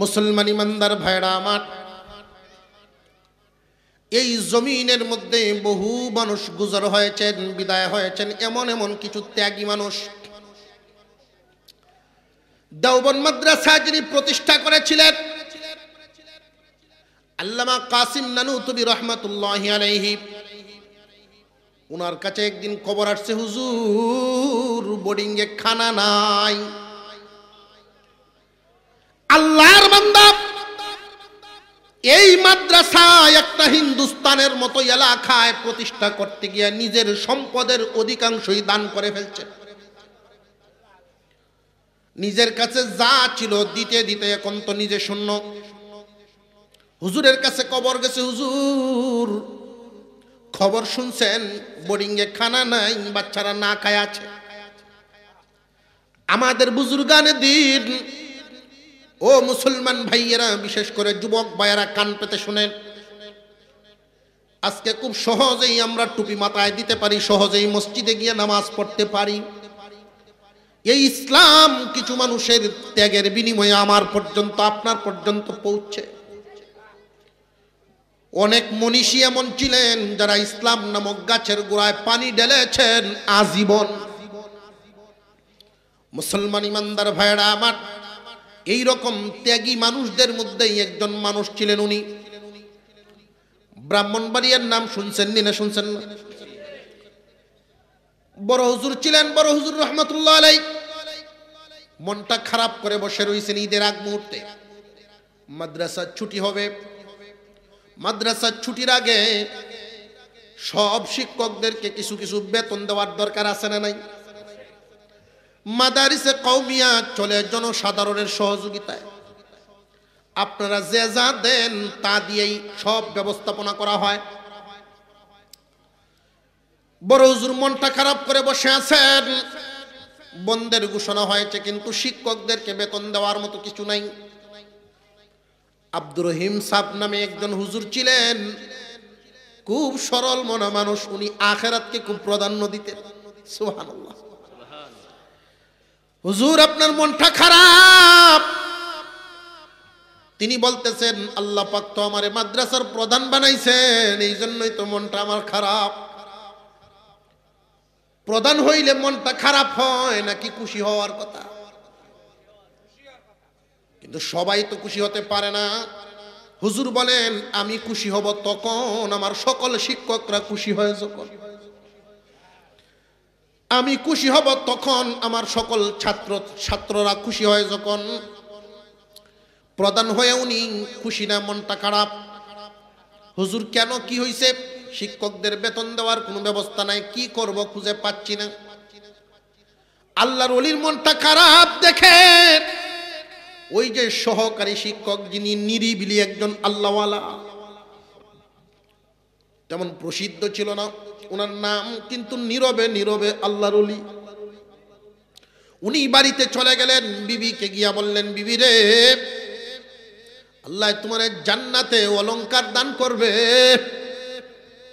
মুসলমান ইমানদার ভাইরা আমার এই জমিনের মধ্যে বহু মানুষ গুজর হয়েছেন বিদায় হয়েছেন এমন এমন কিছু ত্যাগী মানুষ দেওবন মাদ্রাসা যিনি প্রতিষ্ঠা করেছিলেন আল্লামা কাসিম নানু তুমি রহমতুল্লাহ আলাইহি ওনার কাছে একদিন খবর আসছে হুজুর এ খানা নাই আল্লাহর বান্দা এই মাদ্রাসা একটা হিন্দুস্তানের মতো এলাকায় প্রতিষ্ঠা করতে গিয়ে নিজের সম্পদের অধিকাংশই দান করে ফেলছে নিজের কাছে যা ছিল দিতে দিতে এখন তো নিজে শূন্য হুজুরের কাছে কবর গেছে হুজুর খবর শুনছেন বোর্ডিংয়ে খানা নাই বাচ্চারা না খায় আছে আমাদের বুজুর্গানে দিন ও মুসলমান ভাইয়েরা বিশেষ করে যুবক ভাইয়েরা কান পেতে শুনেন আজকে খুব সহজেই আমরা টুপি মাথায় দিতে পারি সহজেই মসজিদে গিয়ে নামাজ পড়তে পারি এই ইসলাম কিছু মানুষের ত্যাগের বিনিময়ে আমার পর্যন্ত আপনার পর্যন্ত পৌঁছে অনেক মনীষী এমন ছিলেন যারা ইসলাম নামক গাছের গোড়ায় পানি ঢেলেছেন আজীবন মুসলমান ইমানদার ভাইরা আমার এই রকম ত্যাগী মানুষদের মধ্যেই একজন মানুষ ছিলেন উনি ব্রাহ্মণবাড়িয়ার নাম শুনছেন নি না শুনছেন না বড় হুজুর ছিলেন বড় হুজুর রহমতুল্লাহ আলাই মনটা খারাপ করে বসে রয়েছেন ঈদের আগ মুহূর্তে মাদ্রাসার ছুটি হবে মাদ্রাসার ছুটির আগে সব শিক্ষকদেরকে কিছু কিছু বেতন দেওয়ার দরকার আছে না নাই মাদারিসে কৌমিয়া চলে জনসাধারণের সহযোগিতায় আপনারা যে যা দেন তা দিয়েই সব ব্যবস্থাপনা করা হয় বড় হুজুর মনটা খারাপ করে বসে আছেন বন্ধের ঘোষণা হয়েছে কিন্তু শিক্ষকদেরকে বেতন দেওয়ার মতো কিছু নাই আব্দুর রহিম সাহ নামে একজন হুজুর ছিলেন খুব সরল মনা মানুষ উনি আখেরাতকে খুব প্রাধান্য দিতেন সুহান হুজুর আপনার মনটা খারাপ তিনি বলতেছেন আল্লাহ পাক তো আমার মাদ্রাসার প্রধান বানাইছেন এই জন্যই তো মনটা আমার খারাপ প্রধান হইলে মনটা খারাপ হয় নাকি খুশি হওয়ার কথা কিন্তু সবাই তো খুশি হতে পারে না হুজুর বলেন আমি খুশি হব তখন আমার সকল শিক্ষকরা খুশি হয় যখন আমি খুশি হব তখন আমার সকল ছাত্র ছাত্ররা খুশি হয় যখন প্রদান হয়ে উনি খুশি না মনটা খারাপ হুজুর কেন কি হয়েছে শিক্ষকদের বেতন দেওয়ার কোনো ব্যবস্থা নাই কি করব খুঁজে পাচ্ছি না আল্লাহর অলির মনটা খারাপ দেখে ওই যে সহকারী শিক্ষক যিনি নিরিবিলি একজন আল্লাহওয়ালা তেমন প্রসিদ্ধ ছিল না ওনার নাম কিন্তু নীরবে নীরবে আল্লাহর অলি উনি বাড়িতে চলে গেলেন বিবিকে গিয়া বললেন বিবি রে আল্লাহ তোমার জান্নাতে অলঙ্কার দান করবে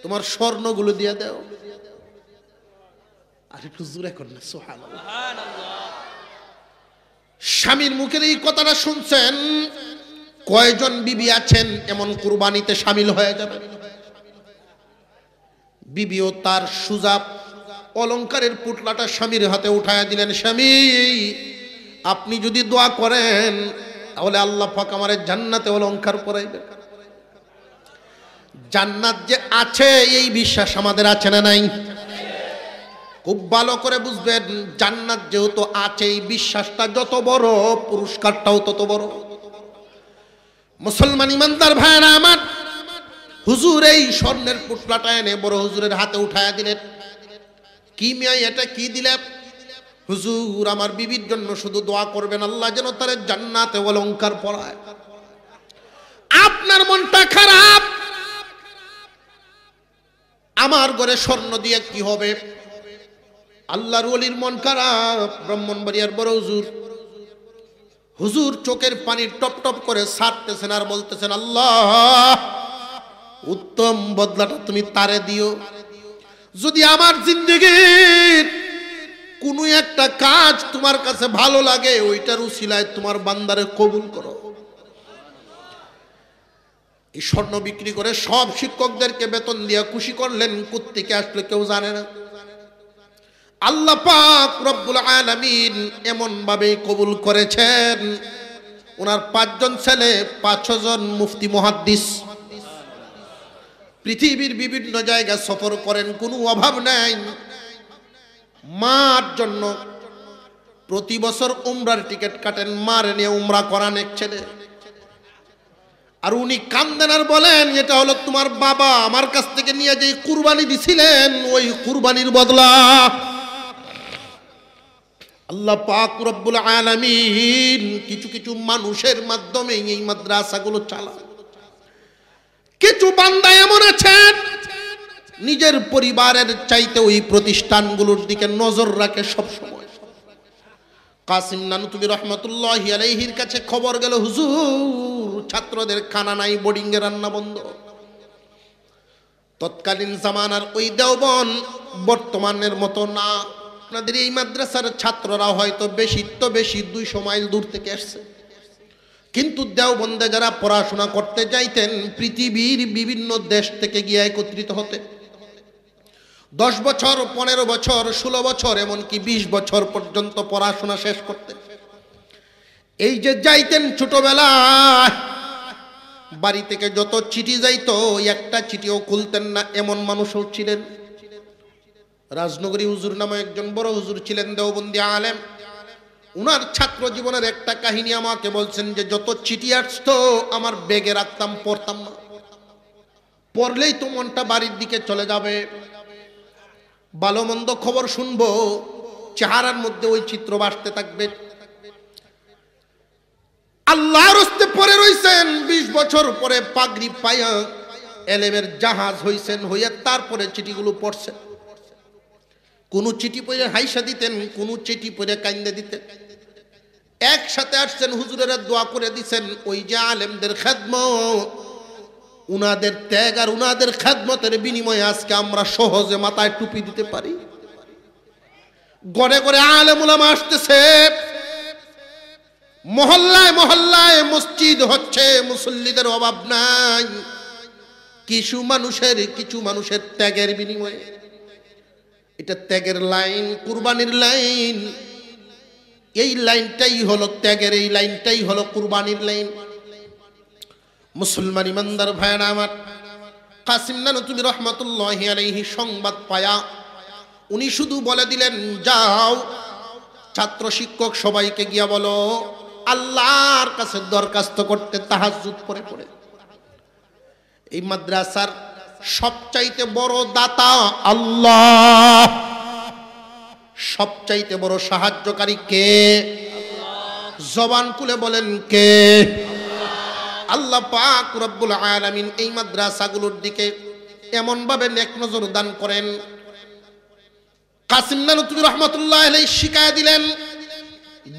তোমার স্বর্ণগুলো দিয়ে দেও আর একটু জুড়ে কর না সোহান স্বামীর মুখের এই কথাটা শুনছেন কয়জন বিবি আছেন এমন কুরবানিতে সামিল হয়ে যাবে বিবিও তার সুজাব অলঙ্কারের পুটলাটা স্বামীর হাতে উঠায় দিলেন স্বামী আপনি যদি দোয়া করেন তাহলে আল্লাহ ফাঁক আমার জান্নাতে অলঙ্কার পরাইবেন জান্নাত যে আছে এই বিশ্বাস আমাদের আছে না নাই খুব ভালো করে বুঝবেন জান্নাত যেহেতু আছে এই বিশ্বাসটা যত বড় পুরস্কারটাও তত বড় মুসলমান ইমানদার ভাইরা আমার হুজুর এই স্বর্ণের পুটলাটা এনে বড় হুজুরের হাতে উঠায় দিলেন কি মিয়াই এটা কি দিলে হুজুর আমার বিবির জন্য শুধু দোয়া করবেন আল্লাহ যেন তার জান্নাতে অলঙ্কার পড়ায় আপনার মনটা খারাপ আমার ঘরে স্বর্ণ দিয়ে কি হবে আল্লাহর অলির মন খারাপ বাড়িয়ার বড় হুজুর হুজুর চোখের পানি টপ টপ করে সারতেছেন আর বলতেছেন আল্লাহ উত্তম বদলাটা তুমি তারে দিও যদি আমার জিন্দগির কোনো একটা কাজ তোমার কাছে ভালো লাগে ওইটার উশিলায় তোমার বান্দারে কবুল করো এই স্বর্ণ বিক্রি করে সব শিক্ষকদেরকে বেতন দিয়ে খুশি করলেন কোত্থেকে আসলে কেউ জানে না আল্লাহ পাক রব্বুল আলামিন এমন ভাবে কবুল করেছেন ওনার পাঁচজন ছেলে পাঁচ ছজন মুফতি মুহাদ্দিস পৃথিবীর বিভিন্ন জায়গা সফর করেন কোনো অভাব নাই মার জন্য প্রতি বছর উমরার টিকিট কাটেন মার নিয়ে উমরা করান এক ছেলে আর উনি কান্দেন আর বলেন এটা হলো তোমার বাবা আমার কাছ থেকে নিয়ে যে কুরবানি দিছিলেন ওই কুরবানির বদলা আল্লাহ পাক রব্বুল আলামিন কিছু কিছু মানুষের মাধ্যমে এই মাদ্রাসাগুলো চালায় কিছু বান্দা এমন আছেন নিজের পরিবারের চাইতে ওই প্রতিষ্ঠানগুলোর দিকে নজর রাখে সবসময় কাসিম নানু তুমি রহমতুল্লাহ আলাইহির কাছে খবর গেল হুজুর ছাত্রদের খানা নাই বোর্ডিংয়ে রান্না বন্ধ তৎকালীন জামানার ওই দেওবন বর্তমানের মতো না আপনাদের এই মাদ্রাসার ছাত্ররা হয়তো বেশি তো বেশি দুইশো মাইল দূর থেকে আসছে কিন্তু দেওবন্দে যারা পড়াশোনা করতে চাইতেন পৃথিবীর বিভিন্ন দেশ থেকে গিয়ে একত্রিত হতে দশ বছর পনেরো বছর ষোলো বছর এমনকি ২০ বছর পর্যন্ত পড়াশোনা শেষ করতে এই যে যাইতেন ছোটবেলায় বাড়ি থেকে যত চিঠি যাইত একটা চিঠিও খুলতেন না এমন মানুষও ছিলেন রাজনগরী হুজুর নামে একজন বড় হুজুর ছিলেন দেওবন্দি আলেম উনার ছাত্র জীবনের একটা কাহিনী আমাকে বলছেন যে যত চিঠি আসত আমার বেগে রাখতাম পড়তাম না পড়লেই তো মনটা বাড়ির দিকে চলে যাবে ভালো মন্দ খবর শুনবো চেহারার মধ্যে ওই চিত্র বাড়তে থাকবে আল্লাহর পরে রয়েছেন বিশ বছর পরে পাগড়ি পায়া এলেমের জাহাজ হইছেন হইয়া তারপরে চিঠিগুলো পড়ছেন কোন চিঠি পড়ে হাইসা দিতেন কোন চিঠি পড়ে কান্দে দিতেন একসাথে আসছেন হুজুরের দোয়া করে দিচ্ছেন ওই যে আলেমদের খেদমত উনাদের ত্যাগ আর উনাদের খেদমতের বিনিময়ে আজকে আমরা সহজে মাথায় টুপি দিতে পারি গড়ে গড়ে আলেমুলাম আসতেছে মহল্লায় মহল্লায় মসজিদ হচ্ছে মুসল্লিদের অভাব নাই কিছু মানুষের কিছু মানুষের ত্যাগের বিনিময়ে এটা ত্যাগের লাইন কুরবানির লাইন এই লাইনটাই হলো ত্যাগের এই লাইনটাই হলো কুরবানির লাইন মুসলমান ইমানদার ভাইয়েরা আমার কাসিম নানু তুমি রহমতুল্লাহ আলাইহি সংবাদ পায়া উনি শুধু বলে দিলেন যাও ছাত্র শিক্ষক সবাইকে গিয়া বলো আল্লাহর কাছে দরখাস্ত করতে তাহাজুদ করে পড়ে এই মাদ্রাসার সবচাইতে বড় দাতা আল্লাহ সবচাইতে বড় সাহায্যকারী কে জবান খুলে বলেন কে আল্লাহ পাক রব্বুল আলামিন এই মাদ্রাসাগুলোর দিকে এমনভাবে নেক নজর দান করেন কাসিম নানুতুর রহমতুল্লাহ আলাই শিকায় দিলেন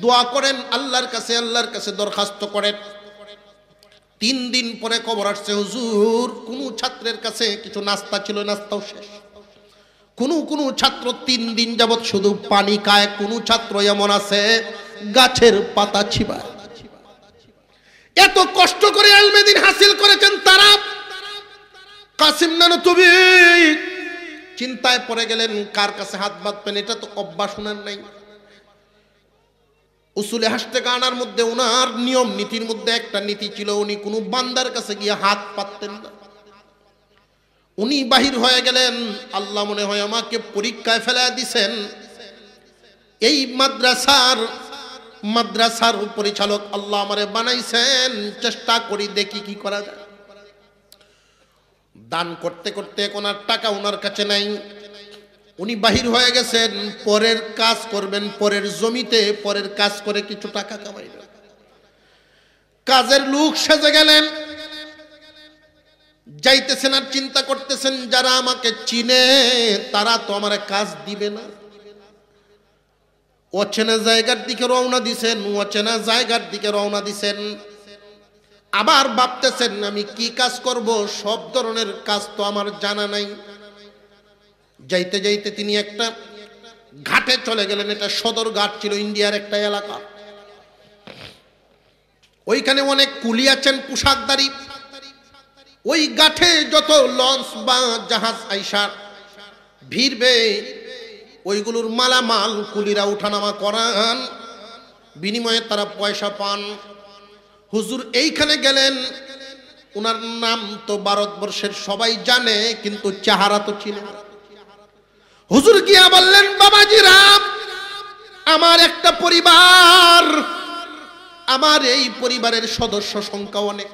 দোয়া করেন আল্লাহর কাছে আল্লাহর কাছে দরখাস্ত করেন তিন দিন পরে খবর আসছে হুজুর কোন ছাত্রের কাছে কিছু নাস্তা ছিল নাস্তাও শেষ কোনো কোনো ছাত্র তিন দিন যাবৎ শুধু পানি খায় কোনো ছাত্র এমন আছে গাছের পাতা ছিবা এত কষ্ট করে আলমেদিন হাসিল করেছেন তারা কাসিম নানু তুমি চিন্তায় পড়ে গেলেন কার কাছে হাত বাঁধবেন এটা তো অভ্যাস উনার নাই উসুলে হাসতে গানার মধ্যে ওনার নিয়ম নীতির মধ্যে একটা নীতি ছিল উনি কোনো বান্দার কাছে গিয়ে হাত পাততেন না উনি বাহির হয়ে গেলেন আল্লাহ মনে হয় আমাকে পরীক্ষায় ফেলা দিছেন এই মাদ্রাসার মাদ্রাসার পরিচালক আল্লাহ আমারে বানাইছেন চেষ্টা করি দেখি কি করা যায় দান করতে করতে ওনার টাকা ওনার কাছে নাই উনি বাহির হয়ে গেছেন পরের কাজ করবেন পরের জমিতে পরের কাজ করে কিছু টাকা কামাইবেন কাজের লোক সেজে গেলেন যাইতেছেন আর চিন্তা করতেছেন যারা আমাকে চিনে তারা তো আমার কাজ দিবে না অচেনা জায়গার দিকে রওনা দিছেন অচেনা জায়গার দিকে রওনা দিছেন আবার ভাবতেছেন আমি কি কাজ করব সব ধরনের কাজ তো আমার জানা নাই যাইতে যাইতে তিনি একটা ঘাটে চলে গেলেন এটা সদর ঘাট ছিল ইন্ডিয়ার একটা এলাকা ওইখানে অনেক কুলি আছেন পোশাকদারী ওই গাঠে যত লঞ্চ বা জাহাজ আইসার ভিড়বে ওইগুলোর মালামাল কুলিরা উঠানামা করান বিনিময়ে তারা পয়সা পান হুজুর এইখানে গেলেন ওনার নাম তো ভারতবর্ষের সবাই জানে কিন্তু চেহারা তো চিনে হুজুর গিয়া বললেন বাবাজি রাম আমার একটা পরিবার আমার এই পরিবারের সদস্য সংখ্যা অনেক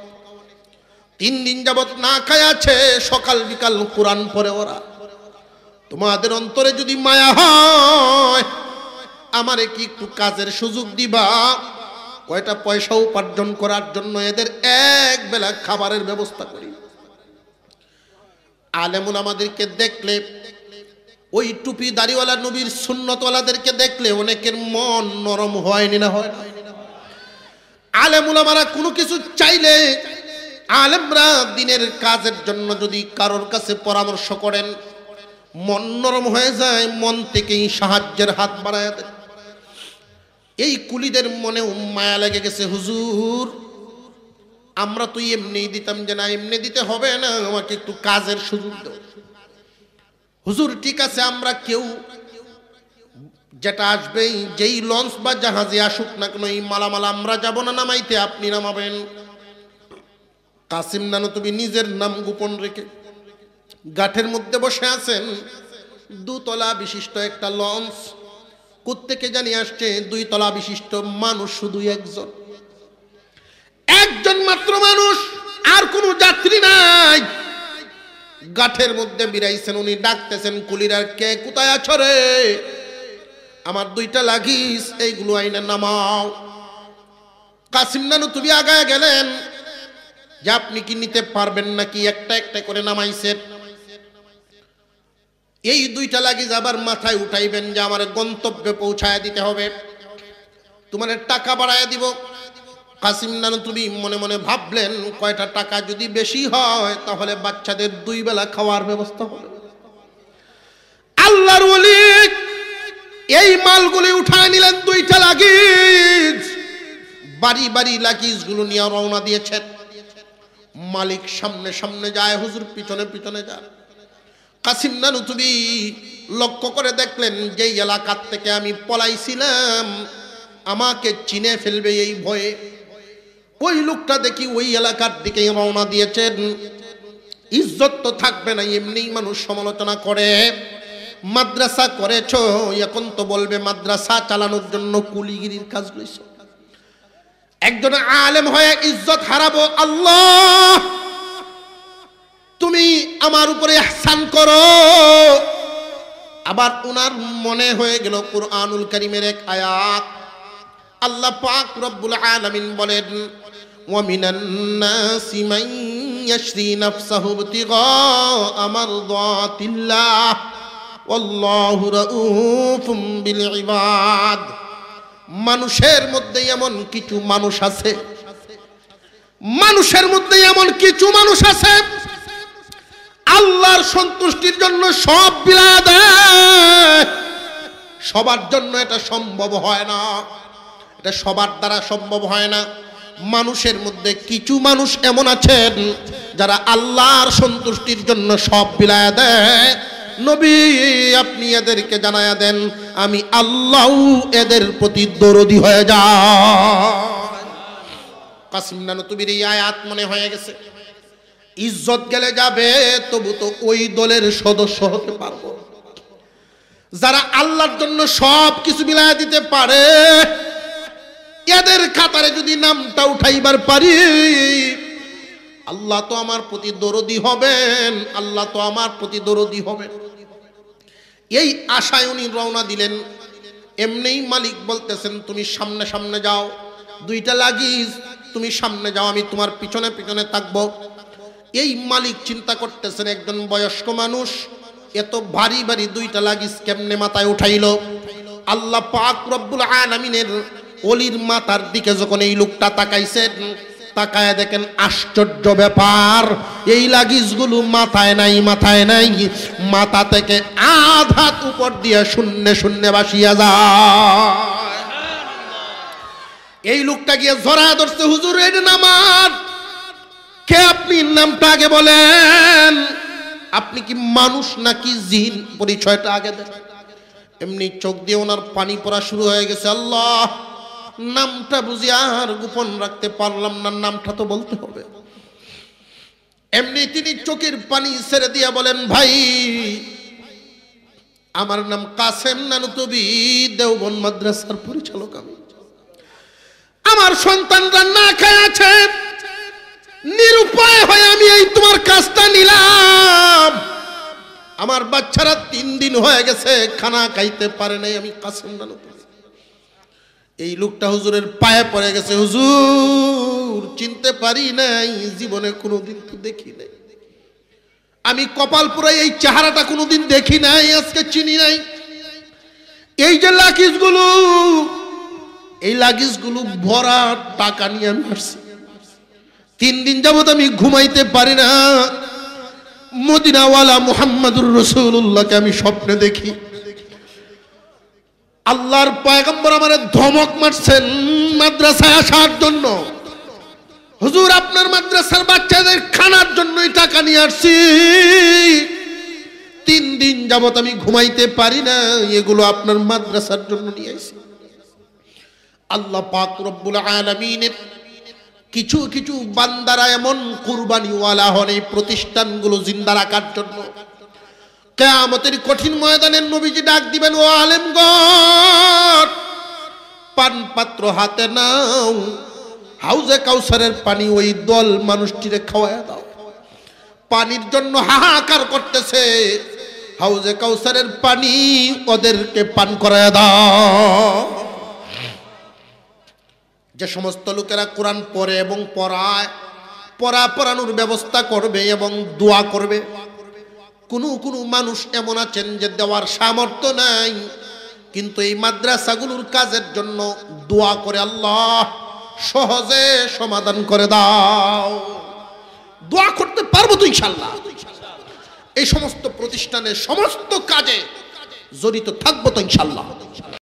তিন দিন যাবৎ না খায় আছে সকাল বিকাল কোরআন পরে ওরা তোমাদের অন্তরে যদি মায়া হয় আমারে কি একটু কাজের সুযোগ দিবা কয়টা পয়সা উপার্জন করার জন্য এদের এক বেলা খাবারের ব্যবস্থা করি আলেমুল আমাদেরকে দেখলে ওই টুপি দাড়িওয়ালা নবীর সুন্নতওয়ালাদেরকে দেখলে অনেকের মন নরম হয়নি না হয় আলেমুল আমারা কোনো কিছু চাইলে আলেমরা দিনের কাজের জন্য যদি কারোর কাছে পরামর্শ করেন মন নরম হয়ে যায় মন থেকেই সাহায্যের হাত বাড়ায় দেয় এই কুলিদের মনে মায়া লেগে গেছে হুজুর আমরা তো এমনিই দিতাম যে না এমনি দিতে হবে না আমাকে একটু কাজের সুযোগ দেব হুজুর ঠিক আছে আমরা কেউ যেটা আসবেই যেই লঞ্চ বা জাহাজে আসুক না কোনো এই মালামাল আমরা যাব না নামাইতে আপনি নামাবেন কাসিম নানো তুমি নিজের নাম গোপন রেখে গাঠের মধ্যে বসে আছেন দুতলা বিশিষ্ট একটা লঞ্চ কোথেকে জানি আসছে দুই তলা বিশিষ্ট মানুষ শুধু একজন একজন মাত্র মানুষ আর কোনো যাত্রী নাই গাঠের মধ্যে বিরাইছেন উনি ডাকতেছেন কুলিরার কে কোথায় আছো রে আমার দুইটা লাগিস এইগুলো আইনে নামাও কাসিম নানু তুমি আগায় গেলেন যে আপনি কি নিতে পারবেন নাকি একটা একটা করে নামাইছে এই দুইটা লাগি যাবার মাথায় উঠাইবেন যে আমার গন্তব্যে পৌঁছায় দিতে হবে তোমার টাকা বাড়ায় দিব কাসিম নানু তুমি মনে মনে ভাবলেন কয়টা টাকা যদি বেশি হয় তাহলে বাচ্চাদের দুই বেলা খাওয়ার ব্যবস্থা হবে আল্লাহর এই মালগুলি উঠায় নিলেন দুইটা লাগিজ বাড়ি বাড়ি লাগিজগুলো নিয়ে রওনা দিয়েছেন মালিক সামনে সামনে যায় হুজুর পিছনে পিছনে যায় কাসিম নানুতুবি লক্ষ্য করে দেখলেন যেই এলাকার থেকে আমি পলাইছিলাম আমাকে চিনে ফেলবে এই ভয়ে ওই লোকটা দেখি ওই এলাকার দিকে রওনা দিয়েছেন ইজ্জত তো থাকবে না এমনি মানুষ সমালোচনা করে মাদ্রাসা করেছ এখন তো বলবে মাদ্রাসা চালানোর জন্য কুলিগিরির কাজ লইছ একজন আলেম হয়ে ইজ্জত হারাবো আল্লাহ তুমি আমার উপরে আহসান করো আবার ওনার মনে হয়ে গেল কুরআনুল করিমের এক আয়াত আল্লাহ পাক রব্বুল আলামিন বলেন ওয়ামিনান নাসি মান ইয়াশরি নাফসাহু ইবতিগা মারদাতিল্লাহ ওয়াল্লাহু রাউফুম বিল ইবাদ মানুষের মধ্যে এমন কিছু মানুষ আছে মানুষের মধ্যে এমন কিছু মানুষ আছে আল্লাহর সন্তুষ্টির জন্য সব বিলা দেয় সবার জন্য এটা সম্ভব হয় না এটা সবার দ্বারা সম্ভব হয় না মানুষের মধ্যে কিছু মানুষ এমন আছেন যারা আল্লাহর সন্তুষ্টির জন্য সব বিলায় দেয় নবী আপনি এদেরকে জানাইয়া দেন আমি আল্লাহ এদের প্রতি দরদি হয়ে যা কাসিম নানতুবির এই আয়াত মনে হয়ে গেছে ইজ্জত গেলে যাবে তবু তো ওই দলের সদস্য হতে পারবো যারা আল্লাহর জন্য সব কিছু মিলাই দিতে পারে এদের খাতারে যদি নামটা উঠাইবার পারি আল্লাহ তো আমার প্রতি দরদি হবেন আল্লাহ তো আমার প্রতি দরদি হবেন এই আশায় উনি রওনা দিলেন এমনিই মালিক বলতেছেন তুমি সামনে সামনে যাও দুইটা লাগিস তুমি সামনে যাও আমি তোমার পিছনে পিছনে থাকবো এই মালিক চিন্তা করতেছেন একজন বয়স্ক মানুষ এত ভারী ভারী দুইটা লাগিস কেমনে মাথায় উঠাইল আল্লাহ পাক রব্বুল আলামিনের অলির মাথার দিকে যখন এই লোকটা তাকাইছেন তাকায় দেখেন আশ্চর্য ব্যাপার এই লাগেজগুলো মাথায় নাই মাথায় নাই মাথা থেকে আধাত উপর দিয়ে শূন্য শূন্য বাসিয়া যায় এই লোকটা গিয়ে ধরা ধরছে হুজুর এটা নামার কে আপনি নামটা আগে বলেন আপনি কি মানুষ নাকি জিন পরিচয়টা আগে দেন এমনি চোখ দিয়ে ওনার পানি পড়া শুরু হয়ে গেছে আল্লাহ নামটা বুঝি আর গোপন রাখতে পারলাম না নামটা তো বলতে হবে এমনি তিনি চোখের পানি ছেড়ে দিয়া বলেন ভাই আমার নাম কাসেম নানুতবি দেওবন মাদ্রাসার পরিচালক আমি আমার সন্তানরা না খায় আছে নিরুপায় হয়ে আমি এই তোমার কাজটা নিলাম আমার বাচ্চারা তিন দিন হয়ে গেছে খানা খাইতে পারে নাই আমি কাসেম নানুতবি এই লোকটা হুজুরের পায়ে পড়ে গেছে হুজুর চিনতে পারি নাই জীবনে কোনোদিন তো দেখি নাই আমি কপাল পুরাই এই চেহারাটা কোনোদিন দেখি নাই আজকে চিনি নাই এই যে গুলো এই গুলো ভরা টাকা নিয়ে আমি আসছি তিন দিন যাবত আমি ঘুমাইতে পারি না মদিনাওয়ালা মোহাম্মদুর রসুল্লাহকে আমি স্বপ্নে দেখি আল্লাহর পয়গম্বর আমারে ধমক মারছেন মাদ্রাসায় আসার জন্য হুজুর আপনার মাদ্রাসার বাচ্চাদের খানার জন্যই টাকা নিয়ে আসছি তিন দিন যাবত আমি ঘুমাইতে পারি না এগুলো আপনার মাদ্রাসার জন্য নিয়ে আসি আল্লাহ পাক রব্বুল আলমিনের কিছু কিছু বান্দারা এমন কুরবানিওয়ালা হন এই প্রতিষ্ঠানগুলো জিন্দা রাখার জন্য কেয়ামতের কঠিন ময়দানের নবীজি ডাক দিবেন ও আলেমগড় পানপাত্র হাতে নাও হাউজে কাউসারের পানি ওই দল মানুষটিরে খাওয়ায় দাও পানির জন্য হাহাকার করতেছে হাউজে কাউসারের পানি ওদেরকে পান করায় দাও যে সমস্ত লোকেরা কোরআন পড়ে এবং পড়ায় পড়া পড়ানোর ব্যবস্থা করবে এবং দোয়া করবে কোনো কোনো মানুষ এমন আছেন যে দেওয়ার সামর্থ্য নাই কিন্তু এই মাদ্রাসাগুলোর কাজের জন্য দোয়া করে আল্লাহ সহজে সমাধান করে দাও দোয়া করতে পারবো তুই ইনশাল্লাহ এই সমস্ত প্রতিষ্ঠানের সমস্ত কাজে জড়িত থাকবো তো ইনশাল্লাহ